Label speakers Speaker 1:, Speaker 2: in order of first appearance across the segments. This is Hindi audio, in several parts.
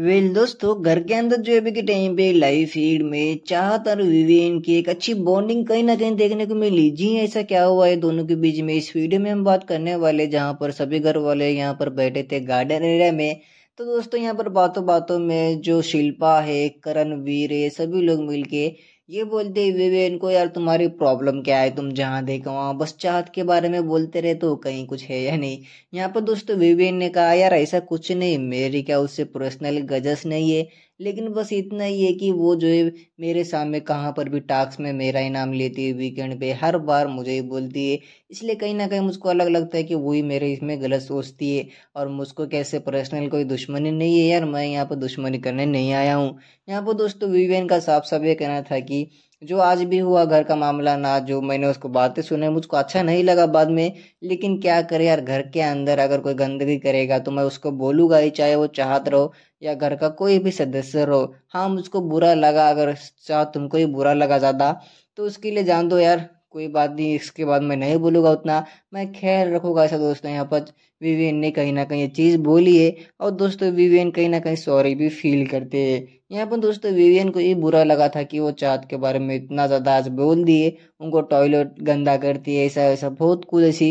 Speaker 1: वेल दोस्तों घर के अंदर जो अभी के टाइम पे लाइव फीड में चाहत और विवेन की एक अच्छी बॉन्डिंग कहीं ना कहीं देखने को मिली जी हाँ, ऐसा क्या हुआ है दोनों के बीच में इस वीडियो में हम बात करने वाले जहां पर सभी घर वाले यहाँ पर बैठे थे गार्डन एरिया में तो दोस्तों यहाँ पर बातों बातों में जो शिल्पा है करण वीर है सभी लोग मिलके ये बोलते हुए को इनको यार तुम्हारी प्रॉब्लम क्या है तुम जहाँ देखो वहाँ बस चाहत के बारे में बोलते रहे तो कहीं कुछ है या नहीं यहाँ पर दोस्तों विवेन ने कहा यार ऐसा कुछ नहीं मेरी क्या उससे पर्सनल गजस नहीं है लेकिन बस इतना ही है कि वो जो है मेरे सामने कहाँ पर भी टास्क में मेरा ही नाम लेती है वीकेंड पे हर बार मुझे ही बोलती है इसलिए कहीं ना कहीं मुझको अलग लगता है कि वही मेरे इसमें गलत सोचती है और मुझको कैसे पर्सनल कोई दुश्मनी नहीं है यार मैं यहाँ पर दुश्मनी करने नहीं आया हूँ यहाँ पर दोस्तों वीवेन का साफ साफ ये कहना था कि जो आज भी हुआ घर का मामला ना जो मैंने उसको बातें सुने मुझको अच्छा नहीं लगा बाद में लेकिन क्या करे यार घर के अंदर अगर कोई गंदगी करेगा तो मैं उसको बोलूँगा ही चाहे वो चाहत रहो या घर का कोई भी सदस्य रहो हाँ मुझको बुरा लगा अगर चाह तुमको ही बुरा लगा ज़्यादा तो उसके लिए जान दो यार कोई बात नहीं इसके बाद मैं नहीं बोलूँगा उतना मैं ख्याल रखूँगा ऐसा दोस्तों यहाँ पर विवेन ने कहीं ना कहीं ये चीज़ बोली है और दोस्तों विवेन कहीं ना कहीं सॉरी भी फील करते हैं यहाँ पर दोस्तों विवेन को ये बुरा लगा था कि वो चाँद के बारे में इतना ज़्यादा आज बोल दिए उनको टॉयलेट गंदा करती है ऐसा ऐसा बहुत कुछ ऐसी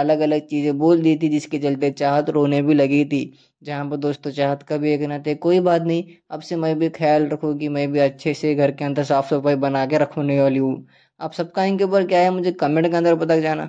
Speaker 1: अलग अलग चीज़ें बोल दी थी जिसके चलते चाहत रोने भी लगी थी जहाँ पर दोस्तों चाहत का भी एक नाते कोई बात नहीं अब से मैं भी ख्याल रखूँगी मैं भी अच्छे से घर के अंदर साफ़ सफाई बना के रखने वाली हूँ आप सबका इनके ऊपर क्या है मुझे कमेंट के अंदर पता जाना